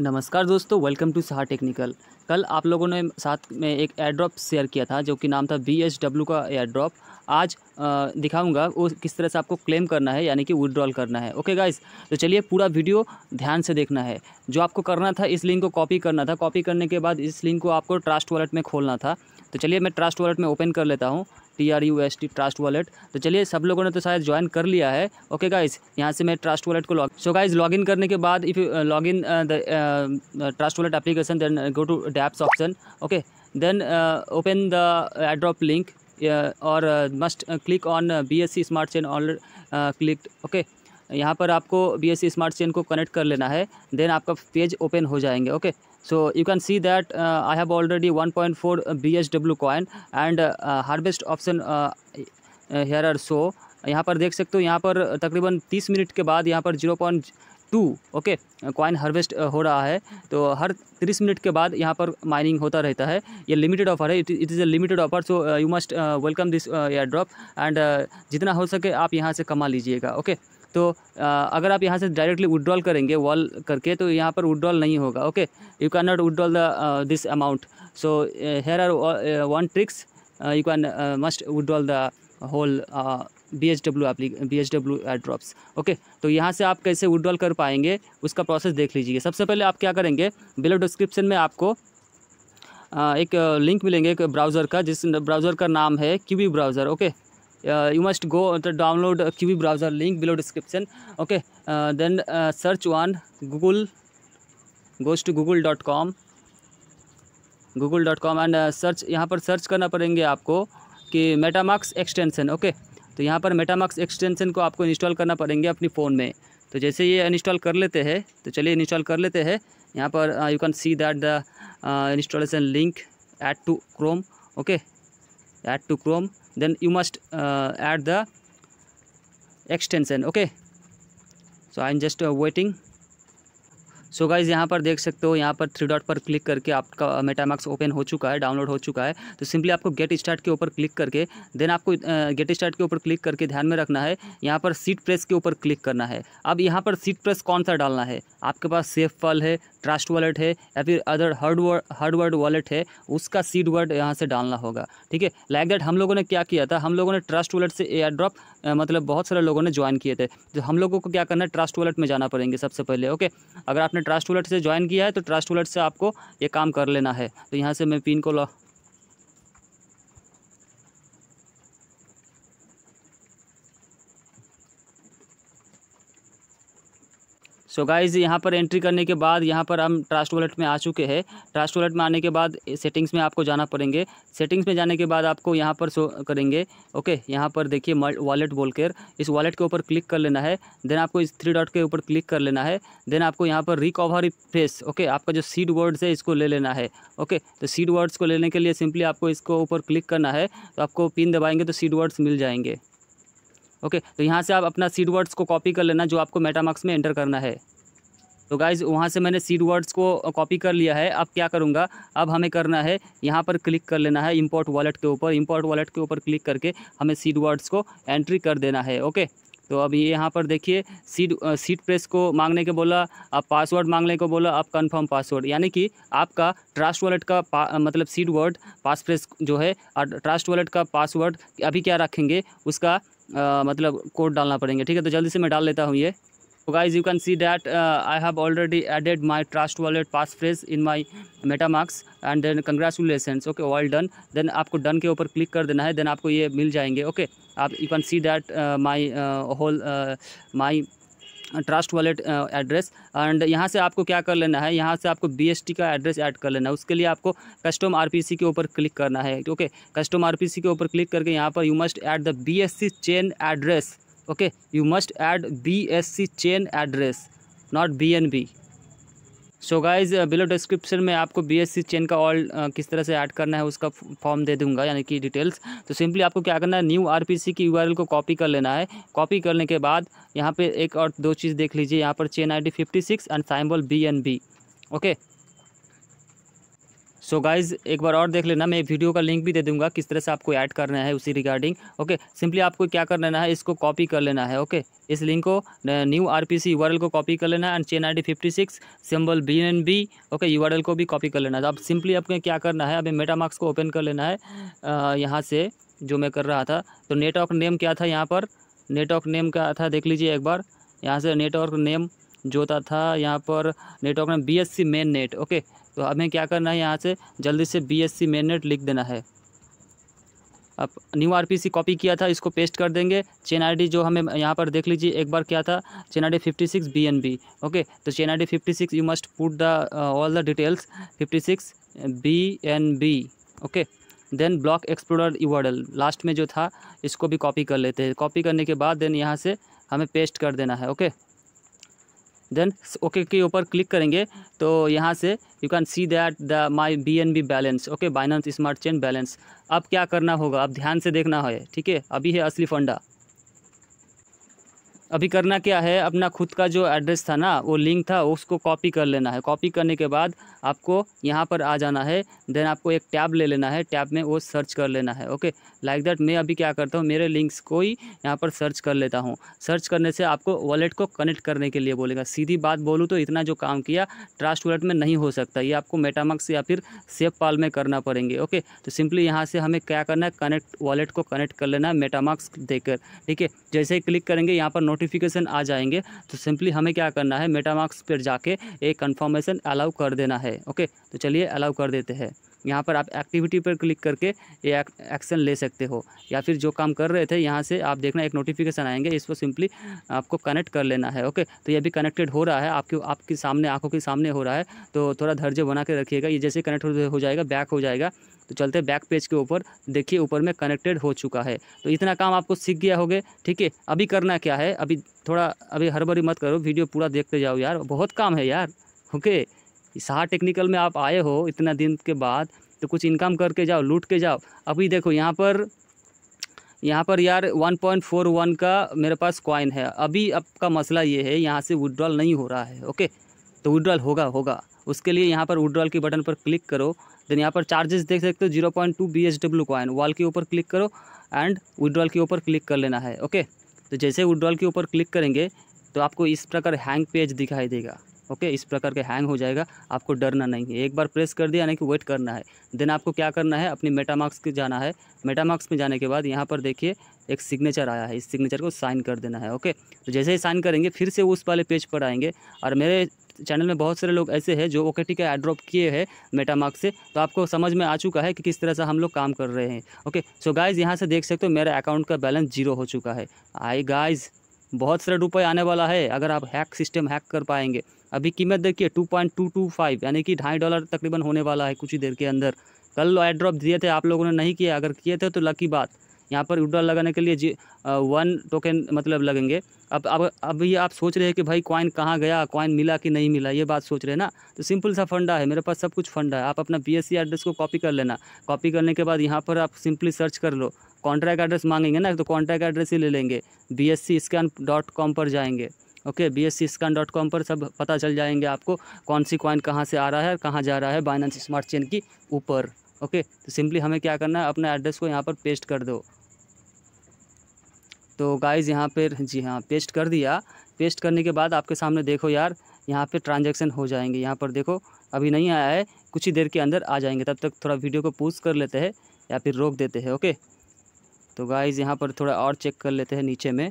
नमस्कार दोस्तों welcome to सहा टेक्निकल कल आप लोगों ने साथ में एक एयर ड्रॉप शेयर किया था जो कि नाम था बी एच डब्ल्यू का एयर ड्रॉप आज दिखाऊंगा वो किस तरह से आपको क्लेम करना है यानी कि विड्रॉल करना है ओके गाइस तो चलिए पूरा वीडियो ध्यान से देखना है जो आपको करना था इस लिंक को कॉपी करना था कॉपी करने के बाद इस लिंक को आपको ट्रस्ट वॉलेट में खोलना था तो चलिए मैं ट्रस्ट वॉलेट में ओपन कर लेता हूँ T R U S T trust wallet तो चलिए सब लोगों ने तो शायद ज्वाइन कर लिया है ओके गाइज यहाँ से मैं ट्रस्ट वॉलेट को log so guys log in करने के बाद if log in trust wallet application then go to dapps option okay then open the airdrop link और must click on B S C smart chain all click okay यहाँ पर आपको B S smart chain को connect कर लेना है then आपका page open हो जाएंगे okay so you can see that I have already one point four B H W coin and harvest option here are so यहाँ पर देख सकते हो यहाँ पर तकरीबन 30 मिनट के बाद यहाँ पर 0.2 ओके कॉइन हार्वेस्ट हो रहा है तो हर 30 मिनट के बाद यहाँ पर माइनिंग होता रहता है ये लिमिटेड ऑफर है it is a limited offer so you must welcome this airdrop and जितना हो सके आप यहाँ से कमा लीजिएगा ओके okay? तो अगर आप यहाँ से डायरेक्टली विड्रॉल करेंगे वॉल करके तो यहाँ पर विड्रॉल नहीं होगा okay you can not withdrawal the this amount so here are one tricks you can must withdrawal the whole B H W apply B H W drops okay तो यहाँ से आप कैसे विड्रॉल कर पाएंगे उसका प्रोसेस देख लीजिए सबसे पहले आप क्या करेंगे बिलो डिस्क्रिप्शन में आपको एक लिंक मिलेंगे एक ब्राउज़र का जिस ब्राउज़र का नाम है Q B browser okay you must go to download QB V browser link below description okay then search google Google goes to Google dot com and search यहाँ पर सर्च करना पड़ेंगे आपको कि मेटामार्क्स एक्सटेंशन ओके तो यहाँ पर मेटामार्क्स एक्सटेंशन को आपको इंस्टॉल करना पड़ेंगे अपनी फ़ोन में तो जैसे ये इंस्टॉल कर लेते हैं तो चलिए इंस्टॉल कर लेते हैं यहाँ पर you can see that the installation link add to Chrome okay add to Chrome then you must uh, add the extension okay so i'm just uh, waiting so guys यहाँ पर देख सकते हो यहाँ पर थ्री डॉट पर click करके आपका मेटामार्क्स ओपन हो चुका है डाउनलोड हो चुका है तो सिंपली आपको गेट स्टार्ट के ऊपर क्लिक करके देन आपको गेट स्टार्ट के ऊपर क्लिक करके ध्यान में रखना है यहाँ पर सीट प्रेस के ऊपर क्लिक करना है अब यहाँ पर सीट प्रेस कौन सा डालना है आपके पास सेफ फल है ट्रस्ट वॉलेट है या फिर other hard hardware wallet है उसका सीड वर्ड यहाँ से डालना होगा ठीक है लाइक दैट हम लोगों ने क्या किया था हम लोगों ने ट्रस्ट वॉलेट से एयर ड्रॉप मतलब बहुत सारे लोगों ने ज्वाइन किए थे तो हम लोगों को क्या करना है ट्रस्ट वॉलेट में जाना पड़ेंगे सबसे पहले ओके अगर आपने ट्रस्ट वॉलेट से ज्वाइन किया है तो ट्रस्ट वॉलेट से आपको ये काम कर लेना है तो यहाँ से मैं पिन को सो गाइज़ यहाँ पर एंट्री करने के बाद यहाँ पर हम ट्रास्ट वॉलेट में आ चुके हैं ट्रास्ट वॉलेट में आने के बाद सेटिंग्स में आपको जाना पड़ेंगे सेटिंग्स में जाने के बाद आपको यहाँ पर शो करेंगे ओके यहाँ पर देखिए वॉलेट बोलकर इस वॉलेट के ऊपर क्लिक कर लेना है देन आपको इस थ्री डॉट के ऊपर क्लिक कर लेना है देन आपको यहाँ पर रिकवरी फेस ओके आपका जो सीड वर्ड्स है इसको ले लेना है ओके तो सीड वर्ड्स को लेने के लिए सिंपली आपको इसको ऊपर क्लिक करना है तो आपको पिन दबाएंगे तो सीड वर्ड्स मिल जाएंगे ओके तो यहाँ से आप अपना सीड वर्ड्स को कॉपी कर लेना जो आपको मेटामार्क्स में एंटर करना है तो गाइज वहाँ से मैंने सीड वर्ड्स को कॉपी कर लिया है अब क्या करूँगा अब हमें करना है यहाँ पर क्लिक कर लेना है इम्पोर्ट वॉलेट के ऊपर इम्पोर्ट वॉलेट के ऊपर क्लिक करके हमें सीड वर्ड्स को एंट्री कर देना है ओके तो अब ये यहाँ पर देखिए सीट सीट प्रेस को मांगने के बोला आप पासवर्ड मांगने को बोला आप कन्फर्म पासवर्ड यानी कि आपका ट्रस्ट वॉलेट का मतलब सीट वर्ड पास प्रेस जो है ट्रस्ट वॉलेट का पासवर्ड अभी क्या रखेंगे उसका आ, मतलब कोड डालना पड़ेंगे ठीक है तो जल्दी से मैं डाल लेता हूँ ये so guys you can see that uh, i have already added my trust wallet passphrase in my metamask and then congratulations okay well done then aapko done ke upar click kar dena hai then aapko ye mil jayenge okay aap you can see that uh, my uh, whole uh, my trust wallet address and यहाँ से आपको क्या कर लेना है यहाँ से आपको बीएसटी का एड्रेस ऐड कर लेना है उसके लिए आपको कस्टम आरपीसी के ऊपर क्लिक करना है ओके कस्टम आरपीसी के ऊपर क्लिक करके यहाँ पर you must add the B S C chain address B S C chain address not B N B so guys below description में आपको बीएससी चेन का ऑल uh, किस तरह से ऐड करना है उसका फॉर्म दे दूंगा यानी कि डिटेल्स तो सिंपली आपको क्या करना है न्यू आरपीसी की यूआरएल को कॉपी कर लेना है कॉपी करने के बाद यहाँ पर एक और दो चीज़ देख लीजिए यहाँ पर chain fifty six and symbol B okay so so guys एक बार और देख लेना मैं वीडियो का लिंक भी दे दूंगा किस तरह से आपको ऐड करना है उसी रिगार्डिंग ओके सिंपली आपको क्या कर लेना है इसको कॉपी कर लेना है ओके इस लिंक को न्यू आर पी सी को कॉपी कर लेना है and chain I D fifty six symbol B N B okay you को भी कॉपी कर लेना है अब सिंपली आपको क्या करना है अभी मार्क्स को ओपन कर लेना है यहाँ से जो मैं कर रहा था तो नेटवर्क नेम क्या था यहाँ पर नेटवर्क नेम क्या था देख लीजिए एक बार यहाँ से नेटवर्क नेम जो था यहाँ पर network name B S C mainnet okay तो हमें क्या करना है यहाँ से जल्दी से बी एस लिख देना है अब न्यू आरपीसी कॉपी किया था इसको पेस्ट कर देंगे चेन आई जो हमें यहाँ पर देख लीजिए एक बार क्या था चेन आईडी 56 बीएनबी ओके तो chain fifty six you must put the all the details 56 B okay then block explorer U R L last में जो था इसको भी कॉपी कर लेते हैं कॉपी करने के बाद देन यहाँ से हमें पेस्ट कर देना है ओके okay? देन ओके के ऊपर क्लिक करेंगे तो यहाँ से you can see that the my B N B balance okay Binance smart chain balance अब क्या करना होगा अब ध्यान से देखना है ठीक है अभी है असली फंडा अभी करना क्या है अपना खुद का जो एड्रेस था ना वो लिंक था उसको कॉपी कर लेना है कॉपी करने के बाद आपको यहाँ पर आ जाना है देन आपको एक टैब ले लेना है टैब में वो सर्च कर लेना है ओके लाइक दैट मैं अभी क्या करता हूँ मेरे लिंक्स को ही यहाँ पर सर्च कर लेता हूँ सर्च करने से आपको वॉलेट को कनेक्ट करने के लिए बोलेगा सीधी बात बोलूँ तो इतना जो काम किया ट्रास्ट वॉलेट में नहीं हो सकता ये आपको मेटामक्स या फिर सेफ पाल में करना पड़ेंगे ओके तो सिंपली यहाँ से हमें क्या करना है कनेक्ट वॉलेट को कनेक्ट कर लेना है मेटामक्स देकर ठीक है जैसे ही क्लिक करेंगे यहाँ पर नोट नोटिफिकेशन आ जाएंगे तो सिंपली हमें क्या करना है मेटामार्क्स पर जाके एक कन्फर्मेशन अलाउ कर देना है ओके तो चलिए अलाउ कर देते हैं यहाँ पर आप एक्टिविटी पर क्लिक करके ये एक्शन ले सकते हो या फिर जो काम कर रहे थे यहाँ से आप देखना एक नोटिफिकेशन आएंगे इसको सिंपली आपको कनेक्ट कर लेना है ओके तो ये भी कनेक्टेड हो रहा है आपके आपके सामने आंखों के सामने हो रहा है तो थोड़ा धैर्य बना के रखिएगा ये जैसे कनेक्ट हो जाएगा बैक हो जाएगा तो चलते बैक पेज के ऊपर देखिए ऊपर में कनेक्टेड हो चुका है तो इतना काम आपको सीख गया होगे ठीक है अभी करना क्या है अभी थोड़ा अभी हर मत करो वीडियो पूरा देखते जाओ यार बहुत काम है यार ओके सहा टेक्निकल में आप आए हो इतना दिन के बाद तो कुछ इनकम करके जाओ लूट के जाओ अभी देखो यहाँ पर यहाँ पर यार 1.41 का मेरे पास कॉइन है अभी आपका मसला ये है यहाँ से विड्रॉल नहीं हो रहा है ओके तो विड्रॉल होगा होगा उसके लिए यहाँ पर विड्रॉल के बटन पर क्लिक करो देन यहाँ पर चार्जेस देख सकते हो zero point two B H W coin wall के ऊपर क्लिक करो एंड विड्रॉल के ऊपर क्लिक कर लेना है ओके तो जैसे विड्रॉल के ऊपर क्लिक करेंगे तो आपको इस प्रकार हैंग पेज दिखाई देगा ओके इस प्रकार के हैंग हो जाएगा आपको डरना नहीं है एक बार प्रेस कर दिया यानी कि वेट करना है देन आपको क्या करना है अपनी मेटामार्क्स के जाना है मेटामार्क्स में जाने के बाद यहाँ पर देखिए एक सिग्नेचर आया है इस सिग्नेचर को साइन कर देना है ओके तो जैसे ही साइन करेंगे फिर से उस वाले पेज पर आएंगे और मेरे चैनल में बहुत सारे लोग ऐसे हैं जो ओके टी का एड्रॉप किए हैं मेटामार्क से तो आपको समझ में आ चुका है कि किस तरह से हम लोग काम कर रहे हैं ओके सो गाइज यहाँ से देख सकते हो मेरा अकाउंट का बैलेंस जीरो हो चुका है आई गाइज बहुत सारे रुपये आने वाला है अगर आप हैक सिस्टम हैक कर पाएंगे अभी कीमत देखिए two point two two five यानी कि ढाई डॉलर तकरीबन होने वाला है कुछ ही देर के अंदर कल एयर ड्रॉप दिए थे आप लोगों ने नहीं किया अगर किए थे तो लकी बात यहाँ पर विड्रॉल लगाने के लिए जी आ, वन टोकन मतलब लगेंगे अब अब अब ये आप सोच रहे हैं कि भाई कॉइन कहाँ गया कॉइन मिला कि नहीं मिला ये बात सोच रहे हैं ना तो सिंपल सा फंडा है मेरे पास सब कुछ फंडा है आप अपना बी एड्रेस e को कॉपी कर लेना कॉपी करने के बाद यहाँ पर आप सिंपली सर्च कर लो कॉन्ट्रैक्ट एड्रेस मांगेंगे ना तो कॉन्ट्रैक्ट एड्रेस ही ले लेंगे बी एस e पर जाएंगे okay B S scan dot com पर सब पता चल जाएंगे आपको कौन सी कॉइन कहाँ से आ रहा है कहाँ जा रहा है बाइनेंस स्मार्ट चेन की ऊपर ओके तो सिंपली हमें क्या करना है अपना एड्रेस को यहाँ पर पेस्ट कर दो तो गाइज यहाँ पर जी हाँ पेस्ट कर दिया पेस्ट करने के बाद आपके सामने देखो यार यहाँ पे ट्रांजैक्शन हो जाएंगे यहाँ पर देखो अभी नहीं आया है कुछ ही देर के अंदर आ जाएंगे तब तक थोड़ा वीडियो को पूज कर लेते हैं या फिर रोक देते हैं ओके तो गाइज़ यहाँ पर थोड़ा और चेक कर लेते हैं नीचे में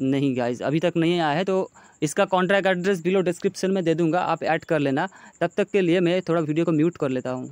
नहीं गाइज अभी तक नहीं आया है तो इसका कॉन्ट्रैक्ट एड्रेस बिलो डिस्क्रिप्शन में दे दूंगा आप ऐड कर लेना तब तक के लिए मैं थोड़ा वीडियो को म्यूट कर लेता हूँ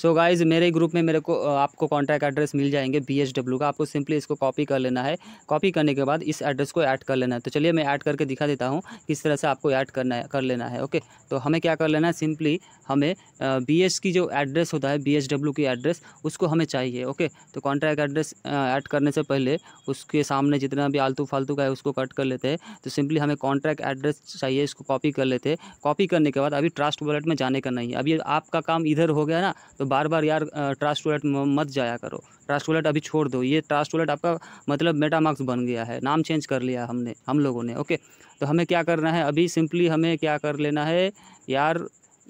सो so गाइज़ मेरे ग्रुप में मेरे को आपको कॉन्टैक्ट एड्रेस मिल जाएंगे बी एच डब्ल्यू का आपको सिंपली इसको कॉपी कर लेना है कॉपी करने के बाद इस एड्रेस को ऐड कर लेना है तो चलिए मैं ऐड करके दिखा देता हूँ किस तरह से आपको ऐड करना है कर लेना है ओके तो हमें क्या कर लेना है सिंपली हमें बी एस की जो एड्रेस होता है बी एच डब्ल्यू की एड्रेस उसको हमें चाहिए ओके तो कॉन्ट्रैक्ट एड्रेस ऐड करने से पहले उसके सामने जितना भी आलतू फालतू का है उसको कट कर लेते हैं तो सिंपली हमें कॉन्ट्रैक्ट एड्रेस चाहिए इसको कॉपी कर लेते हैं कॉपी करने के बाद अभी ट्रस्ट वॉलेट में जाने का नहीं है अभी आपका काम इधर हो गया ना तो बार बार यार ट्रास्ट टॉयलेट मत जाया करो ट्रास्ट टॉयलेट अभी छोड़ दो ये ट्रास्ट टॉयलेट आपका मतलब मेटामार्क्स बन गया है नाम चेंज कर लिया हमने हम लोगों ने ओके तो हमें क्या करना है अभी सिंपली हमें क्या कर लेना है यार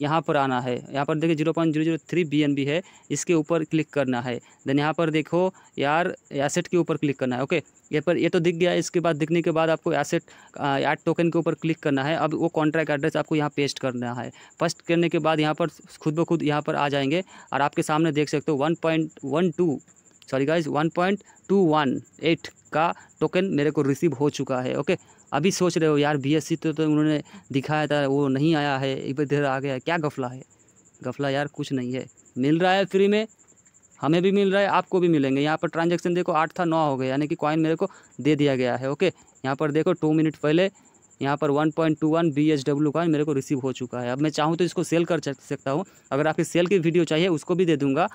यहाँ पर आना है यहाँ पर देखिए zero point zero zero three B N B है इसके ऊपर क्लिक करना है देन यहाँ पर देखो यार एसेट के ऊपर क्लिक करना है ओके ये पर ये तो दिख गया इसके बाद दिखने के बाद आपको एसेट ऐड टोकन के ऊपर क्लिक करना है अब वो कॉन्ट्रैक्ट एड्रेस आपको यहाँ पेस्ट करना है फर्स्ट करने के बाद यहाँ पर खुद ब खुद यहाँ पर आ जाएंगे और आपके सामने देख सकते हो one point one two sorry guys 1.218 का टोकन मेरे को रिसीव हो चुका है ओके अभी सोच रहे हो यार बीएससी तो तो उन्होंने दिखाया था वो नहीं आया है एक इधर आ गया क्या गफला है गफला यार कुछ नहीं है मिल रहा है फ्री में हमें भी मिल रहा है आपको भी मिलेंगे यहाँ पर ट्रांजेक्शन देखो आठ था नौ हो गया यानी कि कॉइन मेरे को दे दिया गया है ओके यहाँ पर देखो टू मिनट पहले यहाँ पर 1.21 point two one B H W coin मेरे को रिसीव हो चुका है अब मैं चाहूँ तो इसको सेल कर सकता हूँ अगर आपकी सेल की वीडियो चाहिए उसको भी दे दूँगा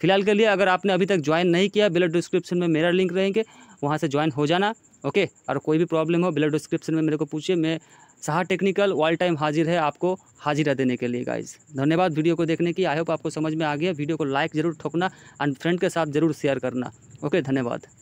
फिलहाल के लिए अगर आपने अभी तक ज्वाइन नहीं किया बिलो डिस्क्रिप्शन में मेरा लिंक रहेंगे वहाँ से ज्वाइन हो जाना ओके और कोई भी प्रॉब्लम हो बिलो डिस्क्रिप्शन में मेरे को पूछिए मैं सहा टेक्निकल ऑल टाइम हाजिर है आपको हाजिरा देने के लिए गाइज धन्यवाद वीडियो को देखने की आई होप आपको समझ में आ गया वीडियो को लाइक जरूर ठोकना एंड फ्रेंड के साथ जरूर शेयर करना ओके धन्यवाद